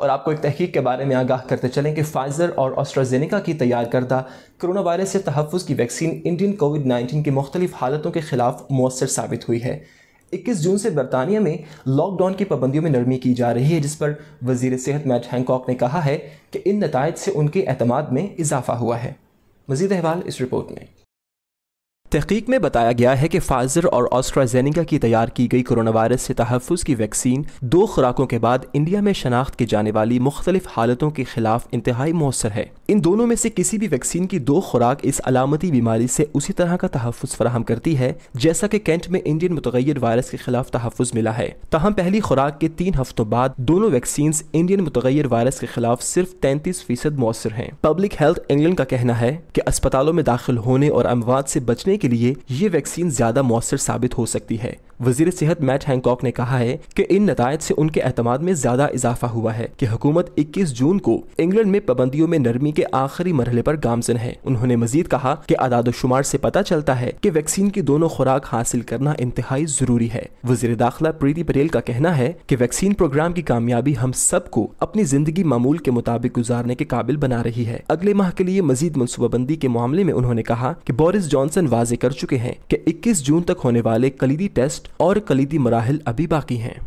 और आपको एक तहकीक के बारे में आगाह करते चलें कि फाइज़र और ऑस्ट्राजेनिका की तैयार करदा कोरोना वायरस से तहफ़ की वैक्सीन इंडियन कोविड नाइन्टीन की मुख्तलिफ हालतों के ख़िलाफ़ मौसर साबित हुई है 21 जून से बरतानिया में लॉकडाउन की पाबंदियों में नरमी की जा रही है जिस पर वजीर सेहत मैट हैंकॉक ने कहा है कि इन नतज से उनके अतमाद में इजाफा हुआ है मजीद अहवाल इस रिपोर्ट में तहकीक में बताया गया है कि फाइजर और ऑस्ट्राजेनिका की तैयार की गई कोरोना वायरस से तहफ़ की वैक्सीन दो खुराकों के बाद इंडिया में शनाख्त की जाने वाली मुख्तलिफ हालतों के खिलाफ इंतहाई मौसर है इन दोनों में से किसी भी वैक्सीन की दो खुराक इस अलामती बीमारी से उसी तरह का तहफ़ फराहम करती है जैसा कि कैंट में इंडियन मुतगैर वायरस के खिलाफ तहफ़ मिला है तहम पहली खुराक के तीन हफ्तों बाद दोनों वैक्सीन इंडियन मुतगैर वायरस के खिलाफ सिर्फ तैंतीस फीसद मौसर हैं पब्लिक हेल्थ इंग्लैंड का कहना है कि अस्पतालों में दाखिल होने और अमवात से बचने रोकने के लिए ये वैक्सीन ज्यादा मौसर साबित हो सकती है वजीर सेहत मैट हैंकॉक ने कहा है कि इन नतज से उनके अहतमाद में ज्यादा इजाफा हुआ है कि हुकूमत 21 जून को इंग्लैंड में पाबंदियों में नरमी के आखिरी मरहले पर गामजन है उन्होंने मजीद कहा कि आदाद शुमार से पता चलता है कि वैक्सीन की दोनों खुराक हासिल करना इंतहाई जरूरी है वजीर दाखिला प्रीति पटेल का कहना है की वैक्सीन प्रोग्राम की कामयाबी हम सबको अपनी जिंदगी मामूल के मुताबिक गुजारने के काबिल बना रही है अगले माह के लिए मजीद मनसूबाबंदी के मामले में उन्होंने कहा की बोरिस जॉनसन वाज वाजे कर चुके हैं कि 21 जून तक होने वाले कलीदी टेस्ट और कलीदी मराहल अभी बाकी हैं